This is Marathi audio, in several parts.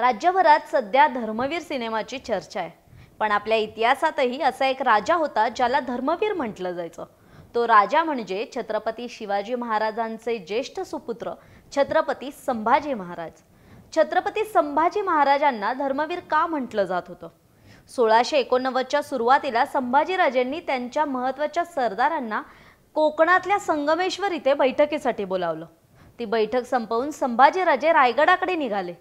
राज्यभरात सध्या धर्मवीर सिनेमाची चर्चा आहे पण आपल्या इतिहासातही असा एक राजा होता ज्याला धर्मवीर म्हटलं जायचं तो राजा म्हणजे छत्रपती शिवाजी महाराजांचे ज्येष्ठ सुपुत्र छत्रपती संभाजी महाराज छत्रपती संभाजी महाराजांना धर्मवीर का म्हटलं जात होतं सोळाशे एकोणनव्वदच्या सुरुवातीला संभाजीराजेंनी त्यांच्या महत्त्वाच्या सरदारांना कोकणातल्या संगमेश्वर इथे बैठकीसाठी बोलावलं ती बैठक संपवून संभाजीराजे रायगडाकडे निघाले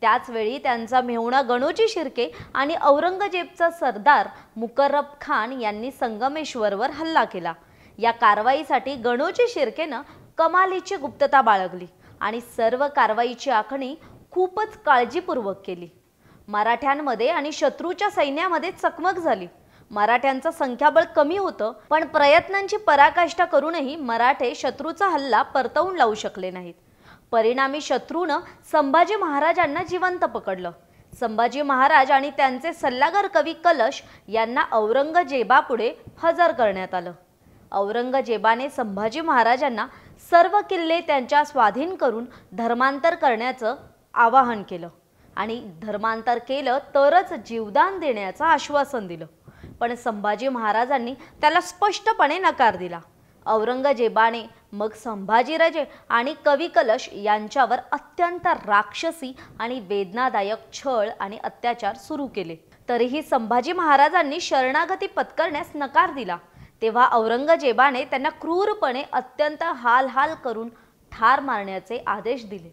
त्याचवेळी त्यांचा मेहुणा गणोजी शिर्के आणि औरंगजेबचा सरदार मुकर्रब खान यांनी संगमेश्वरवर हल्ला केला या कारवाईसाठी गणोजी शिर्केनं कमालीची गुप्तता बाळगली आणि सर्व कारवाईची आखणी खूपच काळजीपूर्वक केली मराठ्यांमध्ये आणि शत्रूच्या सैन्यामध्ये चकमक झाली मराठ्यांचं संख्याबळ कमी होतं पण प्रयत्नांची पराकाष्ठा करूनही मराठे शत्रूचा हल्ला परतवून लावू शकले नाहीत परिणामी शत्रूनं संभाजी महाराजांना जिवंत पकडलं संभाजी महाराज आणि त्यांचे सल्लागार कवी कलश यांना औरंगजेबापुढे हजर करण्यात आलं औरंगजेबाने संभाजी महाराजांना सर्व किल्ले त्यांच्या स्वाधीन करून धर्मांतर करण्याचं आवाहन केलं आणि धर्मांतर केलं तरच जीवदान देण्याचं आश्वासन दिलं पण संभाजी महाराजांनी त्याला स्पष्टपणे नकार दिला औरंगजेबाने मग संभाजीराजे आणि कवी कलश यांच्यावर अत्यंत राक्षसी आणि वेदनादायक छळ आणि अत्याचार सुरू केले तरीही संभाजी महाराजांनी शरणागती पत्करण्यास नकार दिला तेव्हा औरंगजेबाने त्यांना क्रूरपणे अत्यंत हाल हाल करून ठार मारण्याचे आदेश दिले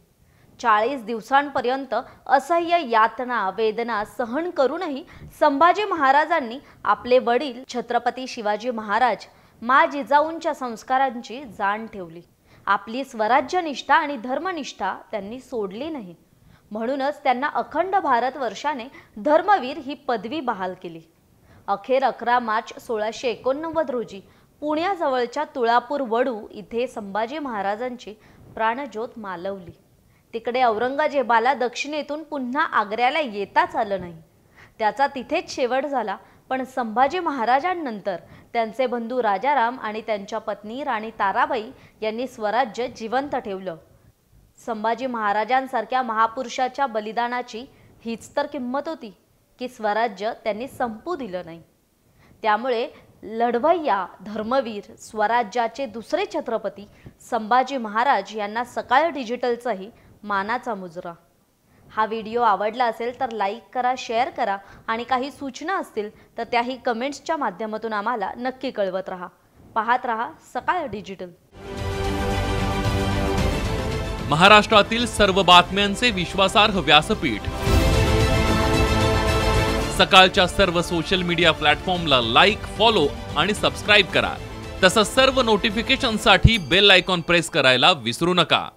चाळीस दिवसांपर्यंत असह्य यातना वेदना सहन करूनही संभाजी महाराजांनी आपले वडील छत्रपती शिवाजी महाराज मा जिजाऊंच्या संस्कारांची जाण ठेवली आपली स्वराज्यनिष्ठा आणि धर्मनिष्ठा त्यांनी सोडली नाही म्हणूनच त्यांना अखंड भारत वर्षाने धर्मवीर ही पदवी बहाल केली अखेर अकरा मार्च सोळाशे एकोणनव्वद रोजी पुण्याजवळच्या तुळापूर वडू इथे संभाजी महाराजांची प्राणज्योत मालवली तिकडे औरंगजेबाला दक्षिणेतून पुन्हा आग्र्याला येताच आलं नाही त्याचा तिथेच शेवट झाला पण संभाजी महाराजांनंतर त्यांचे बंधू राजाराम आणि त्यांच्या पत्नी राणी ताराबाई यांनी स्वराज्य जिवंत ठेवलं संभाजी महाराजांसारख्या महापुरुषाच्या बलिदानाची हीच तर किंमत होती की स्वराज्य त्यांनी संपू दिलं नाही त्यामुळे लढवय्या धर्मवीर स्वराज्याचे दुसरे छत्रपती संभाजी महाराज यांना सकाळ डिजिटलचाही मानाचा मुजरा हा व्हिडिओ आवडला असेल तर लाईक करा शेअर करा आणि काही सूचना असतील तर त्याही कमेंट्सच्या माध्यमातून आम्हाला नक्की कळवत राहा पाहत राहा सकाळ डिजिटल महाराष्ट्रातील सर्व बातम्यांचे विश्वासार्ह व्यासपीठ सकाळच्या सर्व सोशल मीडिया प्लॅटफॉर्मला लाईक फॉलो आणि सबस्क्राईब करा तसंच सर्व नोटिफिकेशनसाठी बेल आयकॉन प्रेस करायला विसरू नका